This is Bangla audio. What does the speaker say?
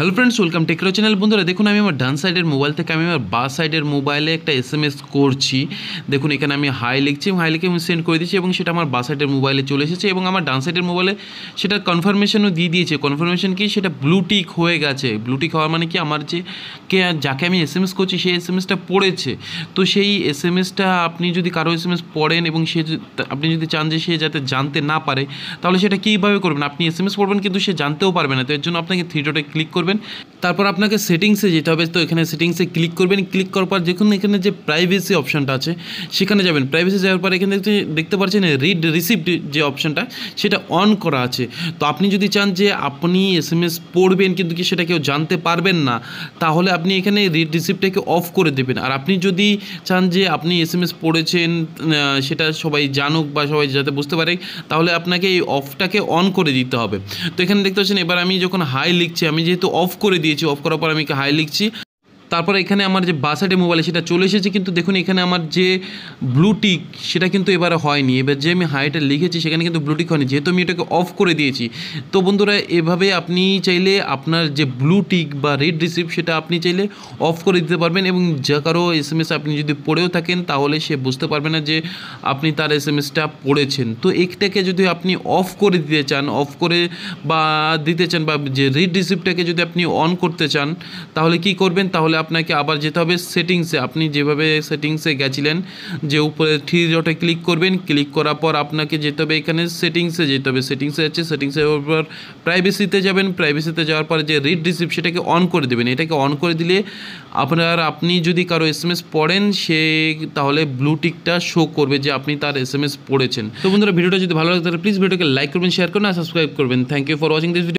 হ্যালো ফ্রেন্ডস ওয়েলকাম টেকরো চ্যানেল বন্ধুরা দেখুন আমি আমার ডান সাইডের মোবাইল থেকে আমি আমার বা সাইডের মোবাইলে একটা এস এম এস করছি দেখুন এখানে আমি হাই লিখছি হাই লিখে আমি সেন্ড করে দিচ্ছি এবং সেটা আমার বা সাইডের মোবাইলে চলে এসেছে এবং আমার ডান সাইডের মোবাইলে সেটা কনফার্মেশনও দিয়ে দিয়েছে কনফার্মেশন কি সেটা ব্লুটিক হয়ে গেছে ব্লুটিক হওয়ার মানে কি আমার যে কে যাকে আমি এস এম এস করছি সেই এস এম এসটা পড়েছে তো সেই এস এম এসটা আপনি যদি কারো এস এম এস পড়েন এবং সে আপনি যদি চান যে সে যাতে জানতে না পারে তাহলে সেটা কীভাবে করবেন আপনি এস এম এস পড়বেন কিন্তু সে জানতেও পারবে না তো এর জন্য আপনাকে থ্রি ডটে ক্লিক করবেন করবেন তারপর আপনাকে সেটিংসে যেতে হবে তো এখানে সেটিংসে ক্লিক করবেন ক্লিক করার পর যখন এখানে যে প্রাইভেসি অপশানটা আছে সেখানে যাবেন প্রাইভেসি যাওয়ার পর এখানে দেখতে পাচ্ছেন রিড রিসিপ্ট যে অপশানটা সেটা অন করা আছে তো আপনি যদি চান যে আপনি এস এম এস পড়বেন কিন্তু কি সেটা কেউ জানতে পারবেন না তাহলে আপনি এখানে রিড রিসিপ্টটাকে অফ করে দেবেন আর আপনি যদি চান যে আপনি এস এম এস পড়েছেন সেটা সবাই জানুক বা সবাই যাতে বুঝতে পারে তাহলে আপনাকে এই অফটাকে অন করে দিতে হবে তো এখানে দেখতে পাচ্ছেন এবার আমি যখন হাই লিখছি আমি যেহেতু অফ করে দিই দিয়েছি অফ করার পর আমি হাই লিখছি তারপর এখানে আমার যে বাসাডে মোবাইলে সেটা চলে এসেছে কিন্তু দেখুন এখানে আমার যে ব্লুটিক সেটা কিন্তু এবারে হয়নি এবার যে আমি হাইটা লিখেছি সেখানে কিন্তু ব্লুটিক হয়নি যেহেতু আমি এটাকে অফ করে দিয়েছি তো বন্ধুরা এভাবে আপনি চাইলে আপনার যে ব্লুটিক বা রেড রিসিভ সেটা আপনি চাইলে অফ করে দিতে পারবেন এবং যা কারো এস এম এস আপনি যদি পড়েও থাকেন তাহলে সে বুঝতে পারবে না যে আপনি তার এস এম এসটা পড়েছেন তো একটাকে যদি আপনি অফ করে দিতে চান অফ করে বা দিতে চান বা যে রিড রিসিপ্টটাকে যদি আপনি অন করতে চান তাহলে কি করবেন তাহলে আপনাকে আবার যেতে হবে সেটিংসে আপনি যেভাবে সেটিংসে গেছিলেন যে উপরে থ্রি ডটে ক্লিক করবেন ক্লিক করার পর আপনাকে যেতে হবে এখানে সেটিংসে যেতে হবে সেটিংসে যাচ্ছে সেটিংসে পর প্রাইভেসিতে যাবেন প্রাইভেসিতে যাওয়ার পর যে রিড রিসিপ্ট সেটাকে অন করে দেবেন এটাকে অন করে দিলে আপনার আপনি যদি কারো এস এম এস পড়েন সে তাহলে ব্লু টিকটা শো করবে যে আপনি তার এস এম এস পড়েছেন তো বন্ধুরা ভিডিওটা যদি ভালো লাগে তাহলে প্লিজ ভিডিওকে লাইক করবেন শেয়ার করবেন আর সাবস্ক্রাইব করবেন thank you for watching this video